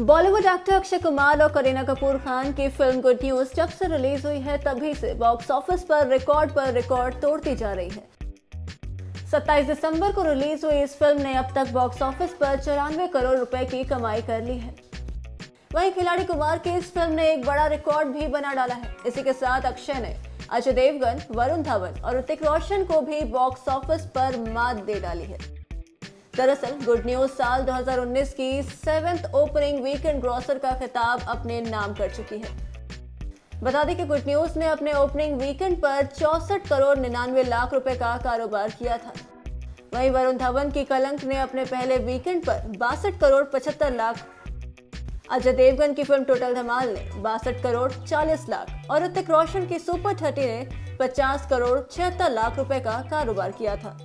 Bollywood actor Akshay Kumar और करीना कपूर खान की film good news जब से रिलीज हुई है तभी से बॉक्स ऑफिस पर रिकॉर्ड पर रिकॉर्ड तोड़ती जा रही है 27 दिसंबर को रिलीज हुई इस फिल्म ने अब तक बॉक्स ऑफिस पर चौरानवे करोड़ रुपए की कमाई कर ली है वहीं खिलाड़ी कुमार की इस फिल्म ने एक बड़ा रिकॉर्ड भी बना डाला है इसी के साथ अक्षय ने अजय देवगन वरुण धवन और ऋतिक रोशन को भी बॉक्स ऑफिस पर मात दे डाली है दरअसल गुड न्यूज साल 2019 की सेवेंथ ओपनिंग वीकेंड ग्रॉसर का खिताब अपने नाम कर चुकी है बता दें कि गुड न्यूज ने अपने ओपनिंग वीकेंड पर चौसठ करोड़ निन्यानवे लाख रुपए का कारोबार किया था वहीं वरुण धवन की कलंक ने अपने पहले वीकेंड पर बासठ करोड़ पचहत्तर लाख अजय देवगन की फिल्म टोटल धमाल ने बासठ करोड़ चालीस लाख और ऋतिक रोशन की सुपर थर्टी ने पचास करोड़ छिहत्तर लाख रुपए का कारोबार किया था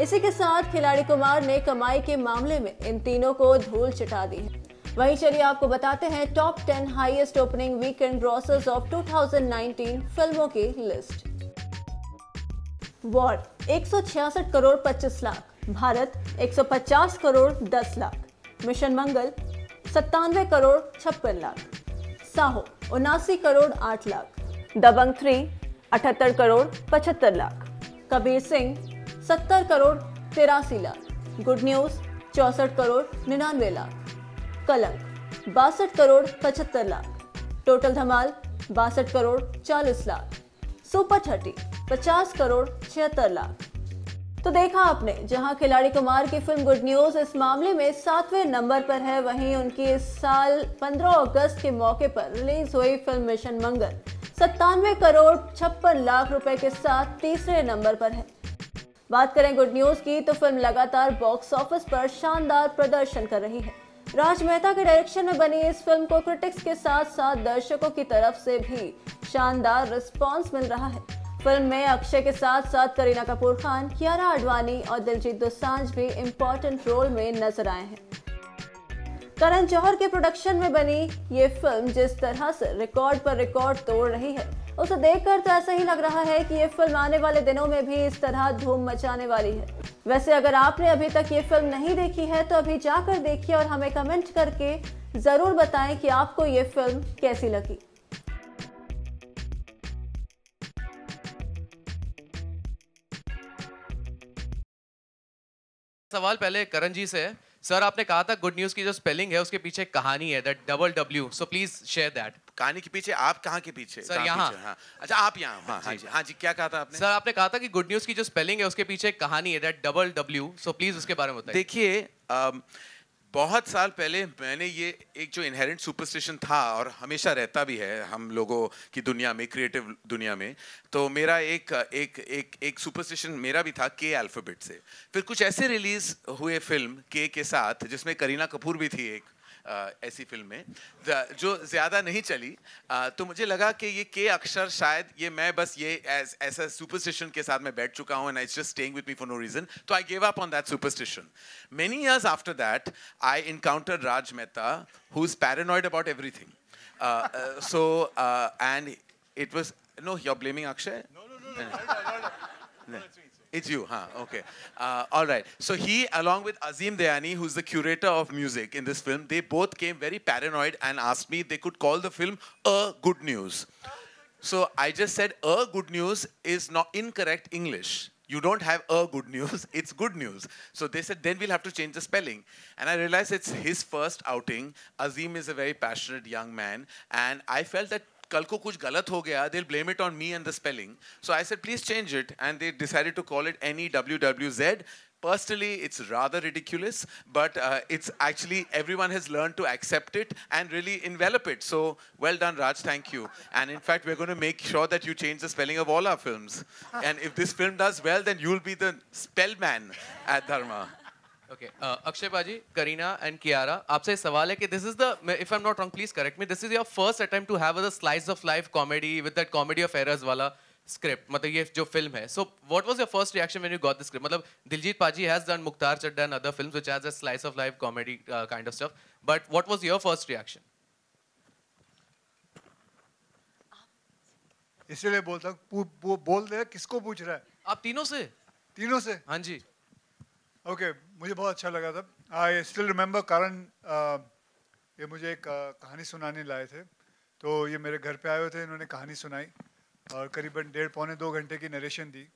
इसी के साथ खिलाड़ी कुमार ने कमाई के मामले में इन तीनों को धूल चटा दी है वहीं चलिए आपको बताते हैं top ten highest opening weekend grossers of 2019 फिल्मों की list war 166 crore 25 lakh Bharat 150 crore 10 lakh mission Mangal सत्तानवे करोड़ छप्पन लाख साहो उनासी करोड़ 8 लाख दबंग थ्री अठहत्तर करोड़ 75 लाख कबीर सिंह सत्तर करोड़ तिरासी लाख गुड न्यूज़ चौसठ करोड़ निन्यानवे लाख कलंक बासठ करोड़ पचहत्तर लाख टोटल धमाल बासठ करोड़ चालीस लाख सुपर थर्टी पचास करोड़ छिहत्तर लाख तो देखा आपने जहां खिलाड़ी कुमार की फिल्म गुड न्यूज इस मामले में सातवें नंबर पर है वहीं उनकी इस साल 15 अगस्त के मौके पर रिलीज हुई फिल्म मिशन मंगल सत्तानवे करोड़ छप्पन लाख रुपए के साथ तीसरे नंबर पर है बात करें गुड न्यूज की तो फिल्म लगातार बॉक्स ऑफिस पर शानदार प्रदर्शन कर रही है राज मेहता के डायरेक्शन में बनी इस फिल्म को क्रिटिक्स के साथ साथ दर्शकों की तरफ से भी शानदार रिस्पॉन्स मिल रहा है फिल्म में अक्षय के साथ साथ करीना कपूर खान कियारा आडवाणी और दिलजीत दोसांझ भी इम्पोर्टेंट रोल में नजर आए हैं करण जौहर के प्रोडक्शन में बनी ये फिल्म जिस तरह से रिकॉर्ड पर रिकॉर्ड तोड़ रही है उसे देखकर तो ऐसा ही लग रहा है कि ये फिल्म आने वाले दिनों में भी इस तरह धूम मचाने वाली है वैसे अगर आपने अभी तक ये फिल्म नहीं देखी है तो अभी जाकर देखिए और हमें कमेंट करके ज़रूर बताएं कि आपको ये फिल्म कैसी लगी सवाल पहले करण जी से है सर आपने कहा था गुड न्यूज की जो स्पेलिंग है उसके पीछे कहानी है that double W so please share that कहानी के पीछे आप कहाँ के पीछे सर यहाँ हाँ। अच्छा आप यहाँ हाँ, हाँ जी हाँ जी क्या कहा था आपने सर आपने कहा था कि गुड न्यूज की जो स्पेलिंग है उसके पीछे कहानी है that double W so please उसके बारे में बताइए देखिए बहुत साल पहले मैंने ये एक जो इनहेरेंट सुपरस्टिशन था और हमेशा रहता भी है हम लोगों की दुनिया में क्रिएटिव दुनिया में तो मेरा एक एक एक एक सुपरस्टिशन मेरा भी था के अल्फ़ाबेट से फिर कुछ ऐसे रिलीज़ हुए फिल्म के के साथ जिसमें करीना कपूर भी थी एक ऐसी फिल्में जो ज़्यादा नहीं चली तो मुझे लगा कि ये के अक्षर शायद ये मैं बस ये ऐसा सुपरस्टिशन के साथ मैं बैठ चुका हूँ and I just staying with me for no reason तो I gave up on that superstition many years after that I encounter Raj Mehta who is paranoid about everything so and it was no you are blaming no no, no, no, no It's you, huh? Okay. Uh, all right. So he, along with Azim Dayani, who's the curator of music in this film, they both came very paranoid and asked me they could call the film A Good News. So I just said A Good News is not incorrect English. You don't have a good news, it's good news. So they said, then we'll have to change the spelling. And I realized it's his first outing. Azim is a very passionate young man. And I felt that कल को कुछ गलत हो गया they blame it on me and the spelling so I said please change it and they decided to call it any W W Z Personally, it's rather ridiculous, but uh, it's actually everyone has learned to accept it and really envelop it. So, well done, Raj. Thank you. And in fact, we're going to make sure that you change the spelling of all our films. And if this film does well, then you'll be the spell man at Dharma. Akshay बाजी Kareena and Kiara आपसे सवाल है कि this is the if I am not wrong please correct me this is your first attempt to have a slice of life comedy with that comedy of errors वाला script मतलब ये जो film है so what was your first reaction when you got the script मतलब Diljit paaji has done Mukhtar Chadha and other films which has a slice of life comedy kind of stuff but what was your first reaction इसीलिए बोलता हूँ बोल दे किसको पूछ रहा है आप तीनों से तीनों से हाँ जी ओके मुझे बहुत अच्छा लगा था आई स्टिल रिमेम्बर कारण ये मुझे एक uh, कहानी सुनाने लाए थे तो ये मेरे घर पे आए हुए थे इन्होंने कहानी सुनाई और करीबन डेढ़ पौने दो घंटे की नरेशन दी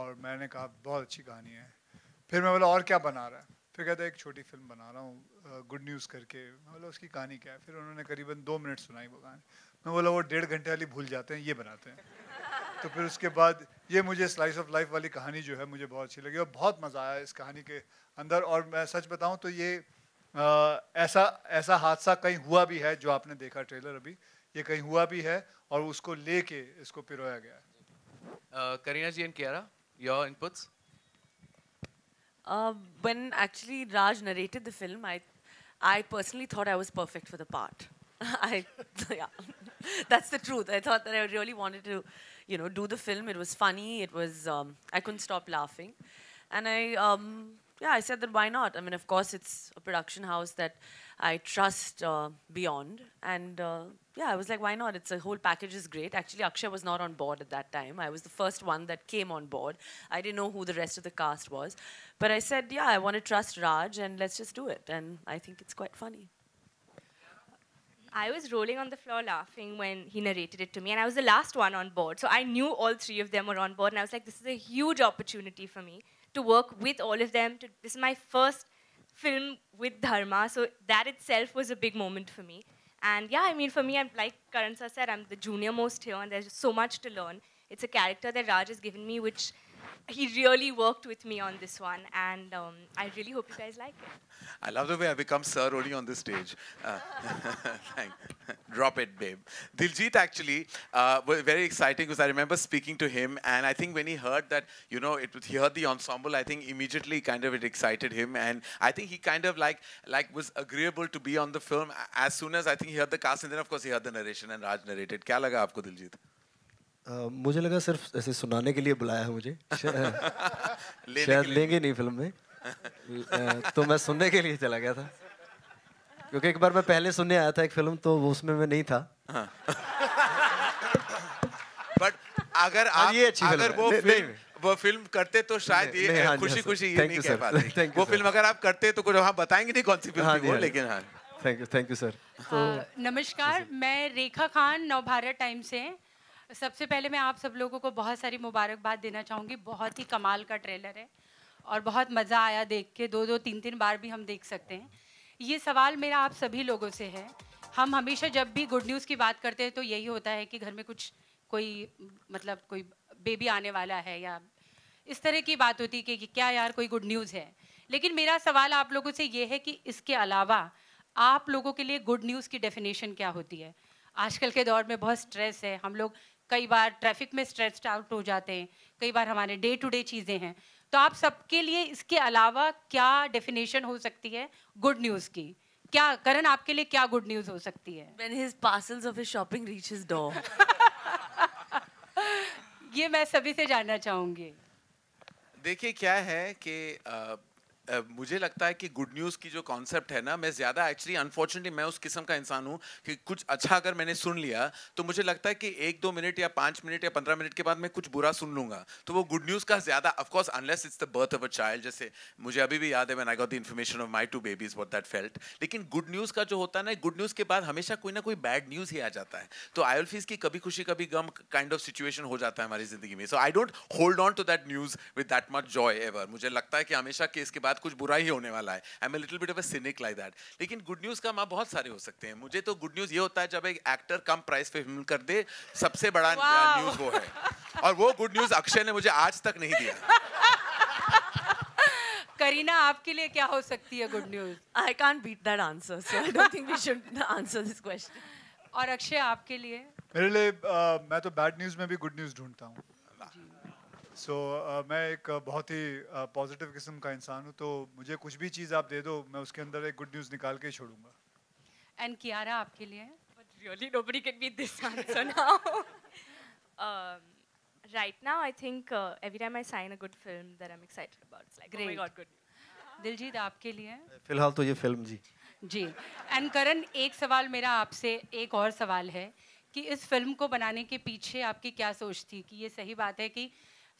और मैंने कहा बहुत अच्छी कहानी है फिर मैं बोला और क्या बना रहा है फिर कहता एक छोटी फिल्म बना रहा हूँ गुड uh, न्यूज़ करके मैं बोला उसकी कहानी क्या है फिर उन्होंने करीबन दो मिनट सुनाई वो कहानी मैं बोला वो डेढ़ घंटे वाली भूल जाते हैं ये बनाते हैं तो फिर उसके बाद ये मुझे स्लाइस ऑफ लाइफ वाली कहानी जो है मुझे बहुत अच्छी लगी और बहुत मज़ा आया इस कहानी के अंदर और मैं सच बताऊं तो ये आ, ऐसा ऐसा हादसा कहीं हुआ भी है जो आपने देखा ट्रेलर अभी ये कहीं हुआ भी है और उसको ले के इसको पिरोया गया है Kareena ji and Kiara your inputs when actually Raj narrated the film I I personally thought I was perfect for the part I yeah that's the truth. I thought that I really wanted to, you know, do the film. It was funny. It was, um, I couldn't stop laughing. And I, um, yeah, I said that why not? I mean, of course, it's a production house that I trust uh, beyond. And uh, yeah, I was like, why not? It's a whole package is great. Actually, Akshay was not on board at that time. I was the first one that came on board. I didn't know who the rest of the cast was. But I said, yeah, I want to trust Raj and let's just do it. And I think it's quite funny. I was rolling on the floor laughing when he narrated it to me, and I was the last one on board. So I knew all three of them were on board, and I was like, this is a huge opportunity for me to work with all of them. To, this is my first film with Dharma, so that itself was a big moment for me. And yeah, I mean, for me, I'm like Karan said, I'm the junior most here, and there's so much to learn. It's a character that Raj has given me, which he really worked with me on this one, and um, I really hope you guys like it. I love the way I become sir only on this stage. Uh, Drop it, babe. Diljit actually uh, was very exciting because I remember speaking to him, and I think when he heard that, you know, it, he heard the ensemble, I think immediately kind of it excited him, and I think he kind of like like was agreeable to be on the film as soon as I think he heard the cast, and then of course he heard the narration and Raj narrated. Kya laga aapko, Diljit? मुझे लगा सिर्फ ऐसे सुनाने के लिए बुलाया है मुझे शायद लेंगे नहीं फिल्म में तो मैं सुनने के लिए चला गया था क्योंकि एक बार मैं पहले सुनने आया था एक फिल्म तो वो उसमें मैं नहीं था बट हाँ। अगर हाँ, आप ये अच्छी अगर वो फिल्म वो फिल्म करते तो शायद ये हाँ खुशी खुशी ये नहीं कह पाते वो फिल्म अगर आप करते तो कुछ वहाँ बताएंगे नहीं कौन सी फिल्म थी वो लेकिन हाँ thank you thank you sir नमस्कार मैं रेखा खान नवभारत टाइम से सबसे पहले मैं आप सब लोगों को बहुत सारी मुबारकबाद देना चाहूँगी बहुत ही कमाल का ट्रेलर है और बहुत मज़ा आया देख के दो दो तीन तीन बार भी हम देख सकते हैं ये सवाल मेरा आप सभी लोगों से है हम हमेशा जब भी गुड न्यूज़ की बात करते हैं तो यही होता है कि घर में कुछ कोई मतलब कोई बेबी आने वाला है या इस तरह की बात होती है कि, कि क्या यार कोई गुड न्यूज़ है लेकिन मेरा सवाल आप लोगों से ये है कि इसके अलावा आप लोगों के लिए गुड न्यूज़ की डेफिनेशन क्या होती है आजकल के दौर में बहुत स्ट्रेस है हम लोग कई बार ट्रैफिक में स्ट्रेस्ड आउट हो जाते हैं कई बार हमारे डे टू डे चीज़ें हैं तो आप सबके लिए इसके अलावा क्या डेफिनेशन हो सकती है गुड न्यूज़ की क्या करण आपके लिए क्या गुड न्यूज़ हो सकती है When his parcels of his shopping reaches door. ये मैं सभी से जानना चाहूँगी देखिए क्या है कि मुझे लगता है कि गुड न्यूज़ की जो कॉन्सेप्ट है ना मैं ज़्यादा एक्चुअली अनफॉर्चुनेटली मैं उस किस्म का इंसान हूँ कि कुछ अच्छा अगर मैंने सुन लिया तो मुझे लगता है कि एक दो मिनट या पाँच मिनट या पंद्रह मिनट के बाद मैं कुछ बुरा सुन लूंगा तो वो गुड न्यूज़ का ज़्यादा of course unless it's the birth of a child जैसे मुझे अभी भी याद है man I got the information of my two babies what that felt लेकिन गुड न्यूज़ का जो होता है ना गुड न्यूज़ के बाद हमेशा कोई ना कोई बैड न्यूज़ ही आ जाता है तो आई फीस की कभी खुशी कभी गम काइंड ऑफ सिचुएशन हो जाता है हमारी जिंदगी में so I don't hold on to that news with that much joy ever मुझे लगता है कि हमेशा कि इसके बाद साथ कुछ बुरा ही होने वाला है I am little bit of a cynic like that लेकिन गुड न्यूज़ का माँ बहुत सारे हो सकते हैं मुझे तो गुड न्यूज़ ये होता है जब एक एक्टर कम प्राइस पे फिल्म कर दे सबसे बड़ा न्यूज़ वो है और वो गुड न्यूज़ अक्षय ने मुझे आज तक नहीं दिया करीना आपके लिए क्या हो सकती है good news I can't beat that answer so I don't think we should answer this question और अक्षय आपके लिए मेरे लिए uh, मैं तो बैड न्यूज में भी गुड न्यूज ढूंढता हूँ सो so, uh, मैं एक uh, बहुत ही पॉजिटिव uh, किस्म का इंसान हूँ तो मुझे कुछ भी चीज़ आप दे दो मैं उसके अंदर एक गुड न्यूज़ निकाल के छोड़ूंगा एंड कियारा आपके लिए But really nobody can beat this answer now. um, right now, I think uh, every time I sign a good film that I'm excited about, it's like, Diljit oh आपके लिए फिलहाल तो ये फिल्म जी जी एंड करण एक सवाल मेरा आपसे एक और सवाल है कि इस फिल्म को बनाने के पीछे आपकी क्या सोच थी कि ये सही बात है कि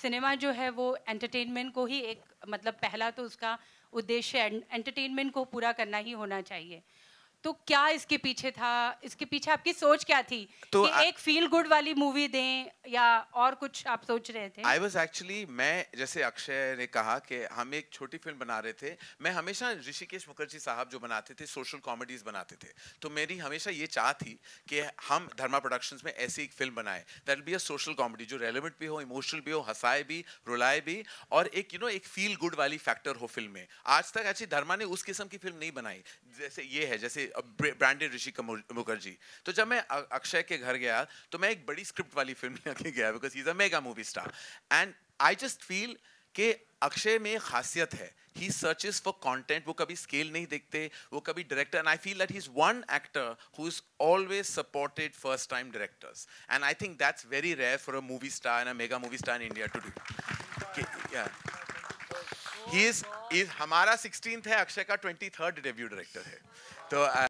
सिनेमा जो है वो एंटरटेनमेंट को ही एक मतलब पहला तो उसका उद्देश्य एंटरटेनमेंट को पूरा करना ही होना चाहिए तो क्या इसके पीछे था इसके पीछे आपकी सोच क्या थी तो कि आ... एक फील गुड वाली मूवी दें या और कुछ आप सोच रहे थे आई वॉज एक्चुअली मैं जैसे अक्षय ने कहा कि हम एक छोटी फिल्म बना रहे थे मैं हमेशा ऋषिकेश मुखर्जी साहब जो बनाते थे सोशल कॉमेडीज बनाते थे तो मेरी हमेशा ये चाह थी कि हम धर्मा प्रोडक्शंस में ऐसी एक फिल्म बनाए that be a social comedy जो रेलिवेंट भी हो इमोशनल भी हो हंसाए भी रुलाए भी और एक यू नो एक फील गुड वाली फैक्टर हो फिल्म में आज तक एक्चुअली धर्मा ने उस किस्म की फिल्म नहीं बनाई जैसे ये है जैसे ब्रांडेड ऋषि मुखर्जी तो जब मैं अक्षय के घर गया तो मैं एक बड़ी स्क्रिप्ट वाली फिल्म लेके गया because is a mega movie star and I just feel कि अक्षय में खासियत है ही सर्चेज फॉर कॉन्टेंट वो कभी स्केल नहीं देखते वो कभी director and I feel that he is one actor who is always supported first time directors and I think that's very rare for a movie star and a mega movie star in India to do हमारा sixteen है अक्षय का twenty third debut director है तो uh,